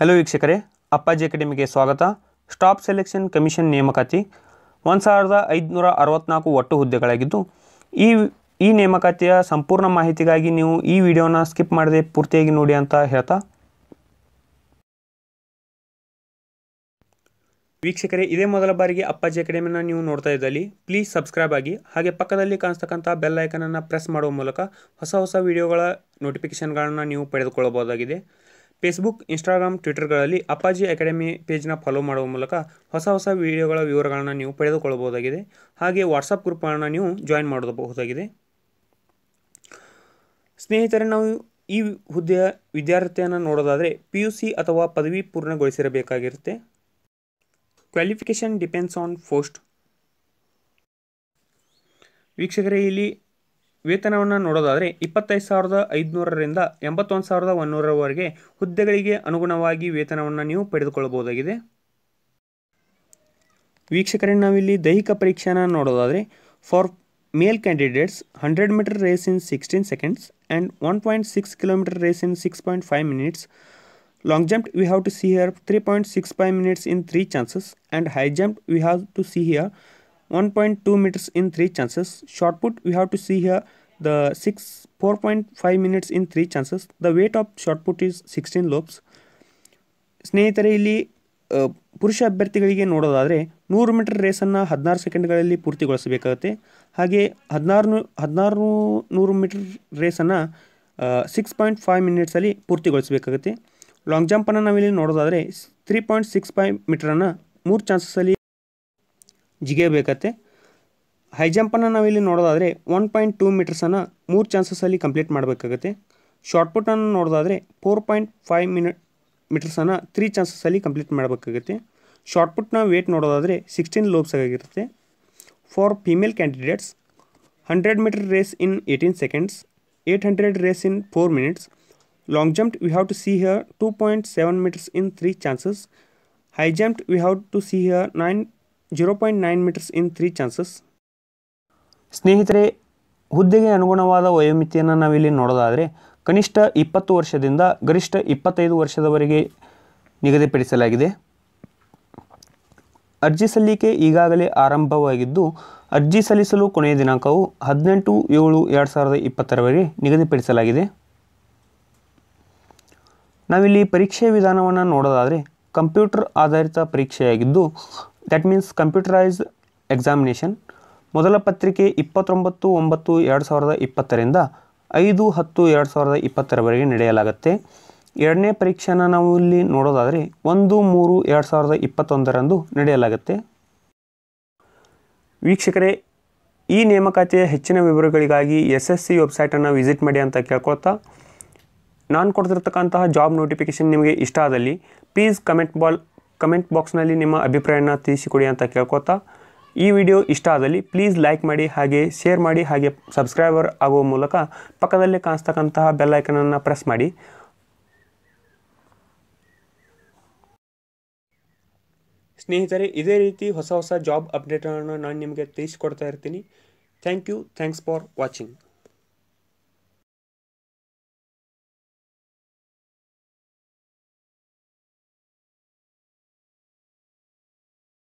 Hello ವೀಕ್ಷಕರೇ ಅಪ್ಪಾಜಿ ಅಕಾಡೆಮಿಗೆ ಸ್ವಾಗತ ಸ್ಟಾಪ್ ಸೆಲೆಕ್ಷನ್ ಕಮಿಷನ್ ನೇಮಕಾತಿ ಒಂದು ಸಾವಿರದ ಐದುನೂರ ಅರವತ್ತ್ನಾಲ್ಕು ಒಟ್ಟು ಹುದ್ದೆಗಳಾಗಿದ್ದು ಈ ಈ ನೇಮಕಾತಿಯ ಸಂಪೂರ್ಣ ಮಾಹಿತಿಗಾಗಿ ನೀವು ಈ ವಿಡಿಯೋನ ಸ್ಕಿಪ್ ಮಾಡದೆ ಪೂರ್ತಿಯಾಗಿ ನೋಡಿ ಅಂತ ಹೇಳ್ತಾ ವೀಕ್ಷಕರೇ ಇದೇ ಮೊದಲ ಬಾರಿಗೆ ಅಪ್ಪಾಜಿ ಅಕಾಡೆಮಿನ ನೀವು ನೋಡ್ತಾ ಇದ್ದಲ್ಲಿ ಪ್ಲೀಸ್ ಸಬ್ಸ್ಕ್ರೈಬ್ ಆಗಿ ಹಾಗೆ ಪಕ್ಕದಲ್ಲಿ ಕಾಣಿಸ್ತಕ್ಕಂಥ ಬೆಲ್ ಐಕನನ್ನು ಪ್ರೆಸ್ ಮಾಡುವ ಮೂಲಕ ಹೊಸ ಹೊಸ ವಿಡಿಯೋಗಳ ನೋಟಿಫಿಕೇಷನ್ಗಳನ್ನು ನೀವು ಪಡೆದುಕೊಳ್ಳಬಹುದಾಗಿದೆ ಫೇಸ್ಬುಕ್ ಇನ್ಸ್ಟಾಗ್ರಾಮ್ ಟ್ವಿಟರ್ಗಳಲ್ಲಿ ಅಪ್ಪಾಜಿ ಅಕಾಡೆಮಿ ಪೇಜ್ನ ಫಾಲೋ ಮಾಡುವ ಮೂಲಕ ಹೊಸ ಹೊಸ ವಿಡಿಯೋಗಳ ವಿವರಗಳನ್ನು ನೀವು ಪಡೆದುಕೊಳ್ಳಬಹುದಾಗಿದೆ ಹಾಗೆ ವಾಟ್ಸಪ್ ಗ್ರೂಪ್ಗಳನ್ನು ನೀವು ಜಾಯಿನ್ ಮಾಡಬಹುದಾಗಿದೆ ಸ್ನೇಹಿತರೆ ನಾವು ಈ ಹುದ್ದೆಯ ವಿದ್ಯಾರ್ಥಿಯನ್ನು ನೋಡೋದಾದರೆ ಪಿ ಯು ಸಿ ಅಥವಾ ಪದವಿ ಪೂರ್ಣಗೊಳಿಸಿರಬೇಕಾಗಿರುತ್ತೆ ಕ್ವಾಲಿಫಿಕೇಷನ್ ಡಿಪೆಂಡ್ಸ್ ಆನ್ ಪೋಸ್ಟ್ ವೀಕ್ಷಕರೇ ಇಲ್ಲಿ ವೇತನವನ್ನು ನೋಡೋದಾದರೆ ಇಪ್ಪತ್ತೈದು ಸಾವಿರದ ಐದುನೂರರಿಂದ ಎಂಬತ್ತೊಂದು ಸಾವಿರದ ಒಂದೂರವರೆಗೆ ಹುದ್ದೆಗಳಿಗೆ ಅನುಗುಣವಾಗಿ ವೇತನವನ್ನು ನೀವು ಪಡೆದುಕೊಳ್ಳಬಹುದಾಗಿದೆ ವೀಕ್ಷಕರೇ ನಾವಿಲ್ಲಿ ದೈಹಿಕ ಪರೀಕ್ಷೆನ ನೋಡೋದಾದರೆ for male candidates hundred metre race in sixteen seconds and one point six kilometre race in six point five minutes long jump we have to see here three point six five minutes in three chances and high jump we have to see here 1.2 meters in 3 chances. Shot put we have to see here the 6 4.5 minutes in 3 chances. The weight of of put is 16 ಲೋಪ್ಸ್ ಸ್ನೇಹಿತರೆ ಇಲ್ಲಿ ಪುರುಷ ಅಭ್ಯರ್ಥಿಗಳಿಗೆ ನೋಡೋದಾದರೆ ನೂರು metre ರೇಸನ್ನು ಹದಿನಾರು ಸೆಕೆಂಡ್ಗಳಲ್ಲಿ ಪೂರ್ತಿಗೊಳಿಸಬೇಕಾಗುತ್ತೆ ಹಾಗೆ ಹದಿನಾರು ಹದಿನಾರು ನೂರು ಮೀಟರ್ ರೇಸನ್ನು ಸಿಕ್ಸ್ ಪಾಯಿಂಟ್ ಫೈವ್ ಮಿನಿಟ್ಸಲ್ಲಿ ಪೂರ್ತಿಗೊಳಿಸಬೇಕಾಗುತ್ತೆ ಲಾಂಗ್ ಜಂಪನ್ನು ನಾವಿಲ್ಲಿ ನೋಡೋದಾದರೆ ತ್ರೀ ಪಾಯಿಂಟ್ ಸಿಕ್ಸ್ ಫೈವ್ ಮೀಟ್ರನ್ನು ಮೂರು ಚಾನ್ಸಸ್ಸಲ್ಲಿ ಜಿಗಿಯಬೇಕತ್ತೆ ಹೈ ಜಂಪನ್ನು ನಾವಿಲ್ಲಿ ನೋಡೋದಾದರೆ ಒನ್ ಪಾಯಿಂಟ್ ಟೂ ಮೀಟರ್ಸನ್ನು ಮೂರು ಚಾನ್ಸಸಲ್ಲಿ ಕಂಪ್ಲೀಟ್ ಮಾಡಬೇಕಾಗತ್ತೆ ಶಾರ್ಟ್ಪುಟನ್ನು ನೋಡೋದಾದರೆ ಫೋರ್ ಪಾಯಿಂಟ್ ಫೈವ್ ಮಿನ ಮೀಟರ್ಸನ್ನು ತ್ರೀ ಚಾನ್ಸಸಲ್ಲಿ ಕಂಪ್ಲೀಟ್ ಮಾಡಬೇಕಾಗುತ್ತೆ ಶಾರ್ಟ್ಪುಟ್ನ ವೇಟ್ ನೋಡೋದಾದರೆ ಸಿಕ್ಸ್ಟೀನ್ ಲೋಬ್ಸ್ ಆಗಿರುತ್ತೆ for female candidates hundred metre race in eighteen seconds eight hundred race in four minutes long jump we have to see here two point seven metres in three chances high jump we have to see here nine zero point nine metres in three chances ಸ್ನೇಹಿತರೆ ಹುದ್ದೆಗೆ ಅನುಗುಣವಾದ ವಯೋಮಿತಿಯನ್ನು ನಾವಿಲ್ಲಿ ನೋಡೋದಾದರೆ ಕನಿಷ್ಠ ಇಪ್ಪತ್ತು ವರ್ಷದಿಂದ ಗರಿಷ್ಠ ಇಪ್ಪತ್ತೈದು ವರ್ಷದವರೆಗೆ ನಿಗದಿಪಡಿಸಲಾಗಿದೆ ಅರ್ಜಿ ಸಲ್ಲಿಕೆ ಈಗಾಗಲೇ ಆರಂಭವಾಗಿದ್ದು ಅರ್ಜಿ ಸಲ್ಲಿಸಲು ಕೊನೆಯ ದಿನಾಂಕವು ಹದಿನೆಂಟು ಏಳು ಎರಡು ಸಾವಿರದ ಇಪ್ಪತ್ತರವರೆಗೆ ನಿಗದಿಪಡಿಸಲಾಗಿದೆ ನಾವಿಲ್ಲಿ ಪರೀಕ್ಷೆ ವಿಧಾನವನ್ನು ನೋಡೋದಾದರೆ ಕಂಪ್ಯೂಟರ್ ಆಧಾರಿತ ಪರೀಕ್ಷೆಯಾಗಿದ್ದು ದ್ಯಾಟ್ ಮೀನ್ಸ್ ಕಂಪ್ಯೂಟರೈಸ್ ಎಕ್ಸಾಮಿನೇಷನ್ ಮೊದಲ ಪತ್ರಿಕೆ ಇಪ್ಪತ್ತೊಂಬತ್ತು ಒಂಬತ್ತು ಎರಡು ಸಾವಿರದ ಇಪ್ಪತ್ತರಿಂದ ಐದು ಹತ್ತು ಎರಡು ಸಾವಿರದ ಇಪ್ಪತ್ತರವರೆಗೆ ನಡೆಯಲಾಗುತ್ತೆ ಎರಡನೇ ಪರೀಕ್ಷೆನ ನಾವು ಇಲ್ಲಿ ನೋಡೋದಾದರೆ ಒಂದು ಮೂರು ಎರಡು ಸಾವಿರದ ಇಪ್ಪತ್ತೊಂದರಂದು ನಡೆಯಲಾಗುತ್ತೆ ವೀಕ್ಷಕರೇ ಈ ನೇಮಕಾತಿಯ ಹೆಚ್ಚಿನ ವಿವರಗಳಿಗಾಗಿ ಎಸ್ ಎಸ್ ಸಿ ವೆಬ್ಸೈಟನ್ನು ವಿಸಿಟ್ ಮಾಡಿ ಅಂತ ಕೇಳ್ಕೊಳ್ತಾ ನಾನು ಕೊಡ್ತಿರ್ತಕ್ಕಂತಹ ಜಾಬ್ ನೋಟಿಫಿಕೇಷನ್ ನಿಮಗೆ ಇಷ್ಟ ಆದಲ್ಲಿ ಪ್ಲೀಸ್ ಕಮೆಂಟ್ ಬಾಲ್ ಕಮೆಂಟ್ ಬಾಕ್ಸ್ನಲ್ಲಿ ನಿಮ್ಮ ಅಭಿಪ್ರಾಯನ ತಿಳಿಸಿಕೊಡಿ ಅಂತ ಕೇಳ್ಕೊತಾ ಈ ವಿಡಿಯೋ ಇಷ್ಟ ಆದಲ್ಲಿ ಪ್ಲೀಸ್ ಲೈಕ್ ಮಾಡಿ ಹಾಗೆ ಶೇರ್ ಮಾಡಿ ಹಾಗೆ ಸಬ್ಸ್ಕ್ರೈಬರ್ ಆಗುವ ಮೂಲಕ ಪಕ್ಕದಲ್ಲೇ ಕಾಣಿಸ್ತಕ್ಕಂತಹ ಬೆಲ್ಲೈಕನನ್ನು ಪ್ರೆಸ್ ಮಾಡಿ ಸ್ನೇಹಿತರೆ ಇದೇ ರೀತಿ ಹೊಸ ಹೊಸ ಜಾಬ್ ಅಪ್ಡೇಟ್ಗಳನ್ನು ನಾನು ನಿಮಗೆ ತಿಳಿಸಿಕೊಡ್ತಾ ಇರ್ತೀನಿ thank you thanks for watching